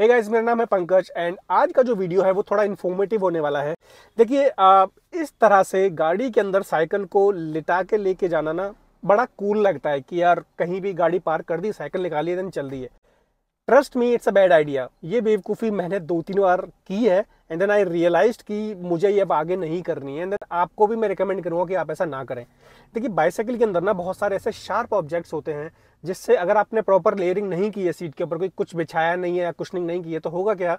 हे hey guys मेरा नाम है पंकज एंड आज का जो वीडियो है वो थोड़ा इन्फॉर्मेटिव होने वाला है देखिए इस तरह से गाड़ी के अंदर साइकिल को लिटा के लेके जाना ना बड़ा कूल लगता है कि यार कहीं भी गाड़ी पार्क कर दी साइकिल ली देन चल दी है trust me it's a bad idea ये बेवकूफ़ी मैंने दो तीन बार की है एंड देन आई रियलाइज कि मुझे ये अब आगे नहीं करनी है एंड देन आपको भी मैं रिकमेंड करूँगा कि आप ऐसा ना करें देखिए बाइसाइकिल के अंदर ना बहुत सारे ऐसे शार्प ऑब्जेक्ट्स होते हैं जिससे अगर आपने प्रॉपर लेयरिंग नहीं की है सीट के ऊपर कोई कुछ बिछाया नहीं है या कुशनिंग नहीं की है तो होगा क्या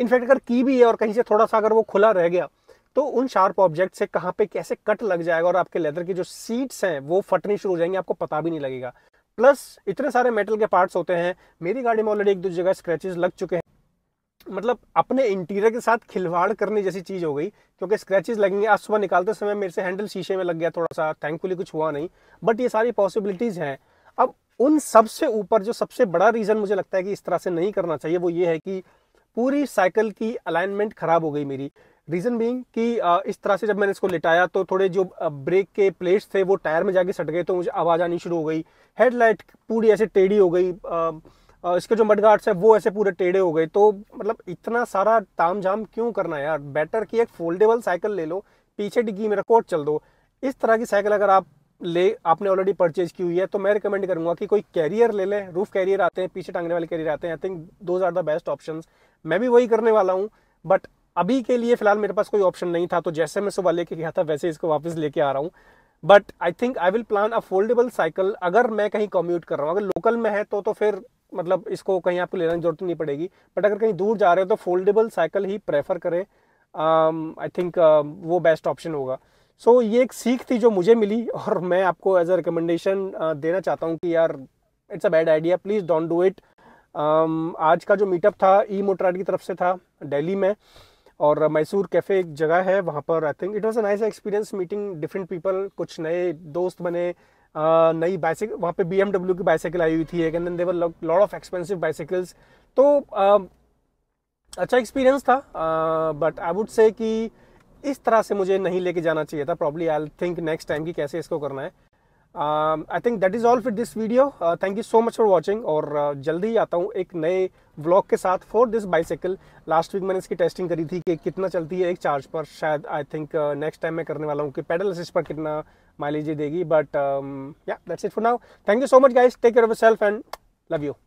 इनफैक्ट अगर की भी है और कहीं से थोड़ा सा अगर वो खुला रह गया तो उन शार्प ऑब्जेक्ट से कहाँ पे कैसे कट लग जाएगा और आपके लेदर की जो सीट्स हैं वो फटनी शुरू हो जाएंगी आपको पता भी नहीं लगेगा प्लस इतने सारे मेटल के पार्ट्स होते हैं मेरी गाड़ी में ऑलरेडी एक दो जगह स्क्रैचेस लग चुके हैं मतलब अपने इंटीरियर के साथ खिलवाड़ करने जैसी चीज़ हो गई क्योंकि स्क्रैचेस लगेंगे आज सुबह निकालते समय मेरे से हैंडल शीशे में लग गया थोड़ा सा थैंकफुली कुछ हुआ नहीं बट ये सारी पॉसिबिलिटीज़ हैं उन सबसे ऊपर जो सबसे बड़ा रीज़न मुझे लगता है कि इस तरह से नहीं करना चाहिए वो ये है कि पूरी साइकिल की अलाइनमेंट ख़राब हो गई मेरी रीज़न बीइंग कि इस तरह से जब मैंने इसको लिटाया तो थोड़े जो ब्रेक के प्लेट्स थे वो टायर में जाके सट गए तो मुझे आवाज़ आनी शुरू हो गई हेडलाइट पूरी ऐसे टेढ़ी हो गई इसके जो मडगार्ड्स है वो ऐसे पूरे टेढ़े हो गए तो मतलब इतना सारा ताम झाम क्यों करना यार बेटर कि एक फोल्डेबल साइकिल ले लो पीछे डिग्गी में और चल दो इस तरह की साइकिल अगर आप ले आपने ऑलरेडी परचेज की हुई है तो मैं रिकमेंड करूंगा कि कोई कैरियर ले लें रूफ कैरियर आते हैं पीछे टांगने वाले कैरियर आते हैं I think those are the best option मैं भी वही करने वाला हूँ बट अभी के लिए फिलहाल मेरे पास कोई ऑप्शन नहीं था तो जैसे मैं सुबह लेके गया था वैसे इसको वापस लेके आ रहा हूँ but I think I will plan a foldable cycle अगर मैं कहीं कम्यूट कर रहा हूँ अगर लोकल में है तो तो फिर मतलब इसको कहीं आपको लेने की जरूरत नहीं पड़ेगी बट अगर कहीं दूर जा रहे हो तो फोल्डेबल साइकिल ही प्रेफर करें आई um, थिंक uh, वो बेस्ट ऑप्शन होगा सो so, ये एक सीख थी जो मुझे मिली और मैं आपको एज अ रिकमेंडेशन देना चाहता हूँ कि यार it's a bad idea please don't do it आज का जो मीटअप था ई e मोटराड की तरफ से था दिल्ली में और मैसूर कैफ़े एक जगह है वहाँ पर I think it was a nice experience meeting different people कुछ नए दोस्त बने नई बाइसिक वहाँ पे बी की बाइसाइकिल आई हुई थी and there were lot of expensive bicycles तो अच्छा एक्सपीरियंस था बट आई वुड से कि इस तरह से मुझे नहीं लेके जाना चाहिए था probably I think next time की कैसे इसको करना है I think that is all for this video thank you so much for watching और uh, जल्दी ही आता हूँ एक नए ब्लॉग के साथ for this bicycle last week मैंने इसकी टेस्टिंग करी थी कि कितना चलती है एक चार्ज पर शायद आई थिंक नेक्स्ट टाइम मैं करने वाला हूँ कि पेडल असिस्ट पर कितना माइलेज देगी but yeah that's it for now thank you so much guys take care of self and love you